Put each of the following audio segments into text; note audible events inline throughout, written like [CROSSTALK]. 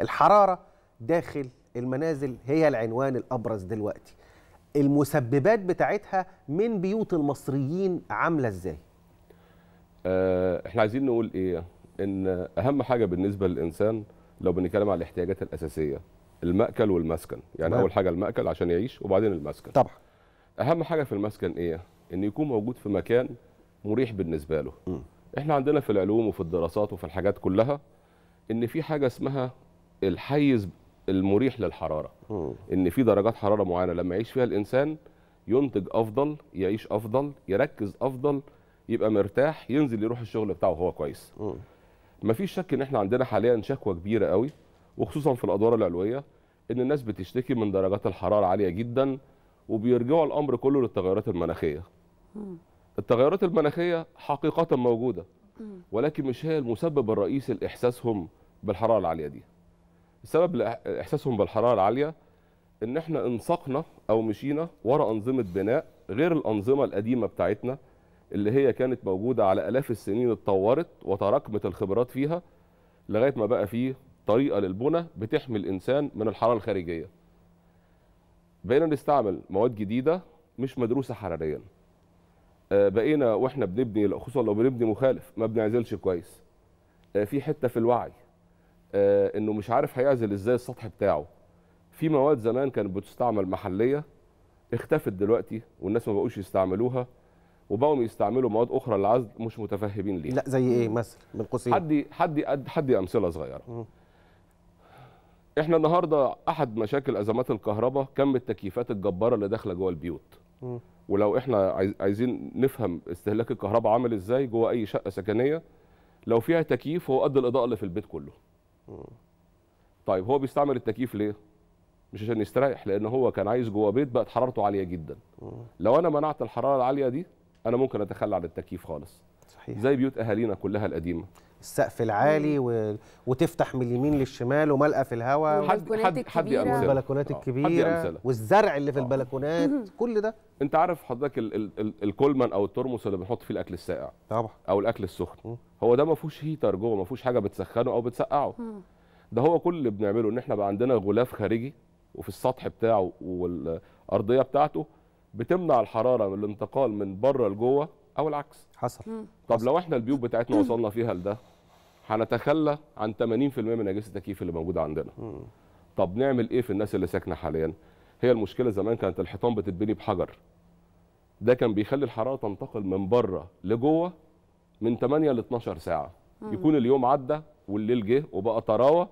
الحرارة داخل المنازل هي العنوان الأبرز دلوقتي المسببات بتاعتها من بيوت المصريين عاملة إزاي؟ آه، احنا عايزين نقول إيه؟ إن أهم حاجة بالنسبة للإنسان لو بنتكلم على الاحتياجات الأساسية المأكل والمسكن يعني أول حاجة المأكل عشان يعيش وبعدين المسكن طبعا أهم حاجة في المسكن إيه؟ إن يكون موجود في مكان مريح بالنسبة له م. احنا عندنا في العلوم وفي الدراسات وفي الحاجات كلها ان في حاجه اسمها الحيز المريح للحراره م. ان في درجات حراره معينه لما يعيش فيها الانسان ينتج افضل يعيش افضل يركز افضل يبقى مرتاح ينزل يروح الشغل بتاعه هو كويس م. مفيش شك ان احنا عندنا حاليا شكوى كبيره قوي وخصوصا في الادوار العلويه ان الناس بتشتكي من درجات الحراره عاليه جدا وبيرجعوا الامر كله للتغيرات المناخيه التغيرات المناخيه حقيقه موجوده ولكن مش هي المسبب الرئيسي لاحساسهم بالحراره العاليه دي بسبب احساسهم بالحراره العاليه ان احنا انسقنا او مشينا ورا انظمه بناء غير الانظمه القديمه بتاعتنا اللي هي كانت موجوده على الاف السنين اتطورت وتراكمت الخبرات فيها لغايه ما بقى فيه طريقه للبنى بتحمي الانسان من الحراره الخارجيه. بقينا نستعمل مواد جديده مش مدروسه حراريا. آه، بقينا واحنا بنبني خصوصا لو بنبني مخالف ما بنعزلش كويس. آه، في حته في الوعي آه، انه مش عارف هيعزل ازاي السطح بتاعه في مواد زمان كانت بتستعمل محليه اختفت دلوقتي والناس ما بقوش يستعملوها وبقوا يستعملوا مواد اخرى للعزل مش متفهمين ليها لا زي ايه مثلا من قوسين حد حدي حد امثله صغيره احنا النهارده احد مشاكل ازمات الكهرباء كم التكييفات الجباره اللي داخله جوه البيوت ولو احنا عايزين نفهم استهلاك الكهرباء عامل ازاي جوه اي شقه سكنيه لو فيها تكييف هو قد الاضاءه اللي في البيت كله طيب هو بيستعمل التكييف ليه؟ مش عشان يستريح لان هو كان عايز جوه بيت بقت حرارته عاليه جدا لو انا منعت الحراره العاليه دي انا ممكن اتخلى عن التكييف خالص صحيح. زي بيوت اهالينا كلها القديمه السقف العالي و... وتفتح من اليمين للشمال وملقى في الهواء حد حد حد والبلكونات آه. الكبيره والزرع اللي في أوه. البلكونات [LAUGHS] كل ده انت عارف حضرتك ال... ال... ال... الكولمان او الترمس اللي بنحط فيه الاكل الساقع طبعا او الاكل السخن هو ده ما فيهوش هيتر جوه ما فيهوش حاجه بتسخنه او بتسقعه ده هو كل اللي بنعمله ان احنا بقى عندنا غلاف خارجي وفي السطح بتاعه والارضيه بتاعته بتمنع الحراره من الانتقال من بره لجوه او العكس حصل طب حصل. لو احنا البيوت بتاعتنا وصلنا فيها لده هنتخلى عن 80% من اجهزه التكييف اللي موجوده عندنا م. طب نعمل ايه في الناس اللي ساكنه حاليا هي المشكله زمان كانت الحيطان بتتبني بحجر ده كان بيخلي الحراره تنتقل من بره لجوه من 8 ل 12 ساعه م. يكون اليوم عدى والليل جه وبقى طراوه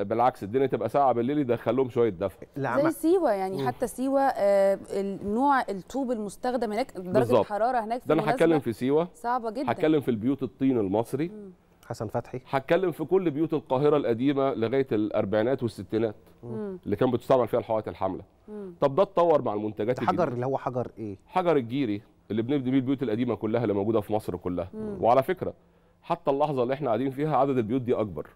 بالعكس الدنيا تبقى ساعة بالليل يدخل لهم شويه دفع زي سيوه يعني حتى سيوه آه، نوع الطوب المستخدم هناك درجه بالزبط. الحراره هناك في ده انا هتكلم في سيوه صعبه جدا هتكلم في البيوت الطين المصري مم. حسن فتحي هتكلم في كل بيوت القاهره القديمه لغايه الاربعينات والستينات مم. اللي كان بتستعمل فيها الحوائط الحمله مم. طب ده اتطور مع المنتجات حجر اللي هو حجر ايه حجر الجيري اللي بنبني بيه البيوت القديمه كلها اللي موجوده في مصر كلها مم. وعلى فكره حتى اللحظه اللي احنا قاعدين فيها عدد البيوت دي اكبر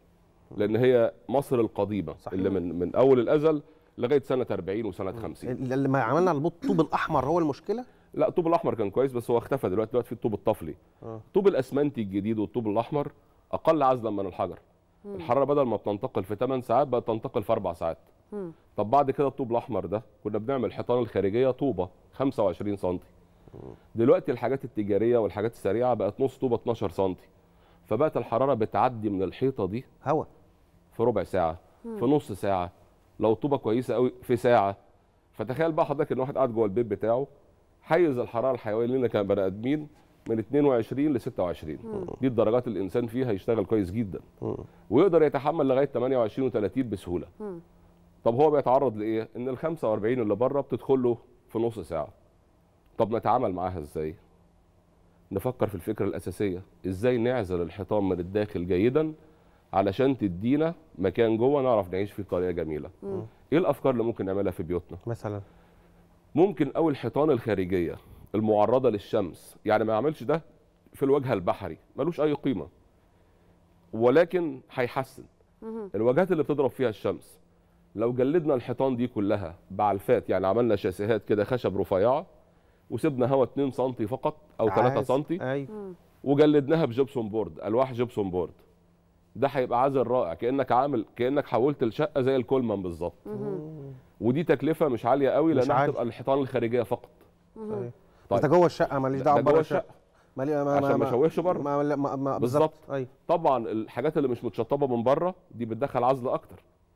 لان هي مصر القديمه صحيح. اللي من من اول الازل لغايه سنه 40 وسنه 50 اللي ما عملنا الطوب الاحمر هو المشكله لا الطوب الاحمر كان كويس بس هو اختفى دلوقتي دلوقتي في الطوب الطفلي آه. طوب الاسمنتي الجديد والطوب الاحمر اقل عزلا من الحجر مم. الحراره بدل ما بتنتقل في 8 ساعات بقت تنتقل في 4 ساعات مم. طب بعد كده الطوب الاحمر ده كنا بنعمل حيطان الخارجيه طوبه 25 سم دلوقتي الحاجات التجاريه والحاجات السريعه بقت نص طوبه 12 سم فبقت الحراره بتعدي من الحيطه دي هواء في ربع ساعه في نص ساعه لو الطوبه كويسه قوي في ساعه فتخيل بقى حضرتك ان واحد قاعد جوه البيت بتاعه حيز الحراره الحيويه كان كبني ادمين من 22 ل 26 مم. دي الدرجات اللي الانسان فيها يشتغل كويس جدا مم. ويقدر يتحمل لغايه 28 و30 بسهوله مم. طب هو بيتعرض لايه ان ال 45 اللي بره بتدخل له في نص ساعه طب نتعامل معاها ازاي نفكر في الفكره الاساسيه ازاي نعزل الحيطان من الداخل جيدا علشان تدينا مكان جوه نعرف نعيش فيه بطريقه جميله مم. ايه الافكار اللي ممكن نعملها في بيوتنا مثلا ممكن اول الحيطان الخارجيه المعرضه للشمس يعني ما يعملش ده في الوجه البحري ملوش اي قيمه ولكن هيحسن الواجهات اللي بتضرب فيها الشمس لو جلدنا الحيطان دي كلها بعلفات يعني عملنا شاسيهات كده خشب رفيعه وسيبنا هواء 2 سم فقط او 3 سم أيوه. وجلدناها بجبسون بورد الواح جبسون بورد ده هيبقى عزل رائع كانك عامل كانك حولت الشقه زي الكولمان بالظبط ودي تكلفه مش عاليه قوي لان هتبقى الحيطان الخارجيه فقط طيب. طيب انت جوه الشقه ماليش دعوه بره الشقه مالي ما عشان ما اشوهش بره ما ما, ما بالظبط طيب. طبعا الحاجات اللي مش متشطبه من بره دي بتدخل عزل اكتر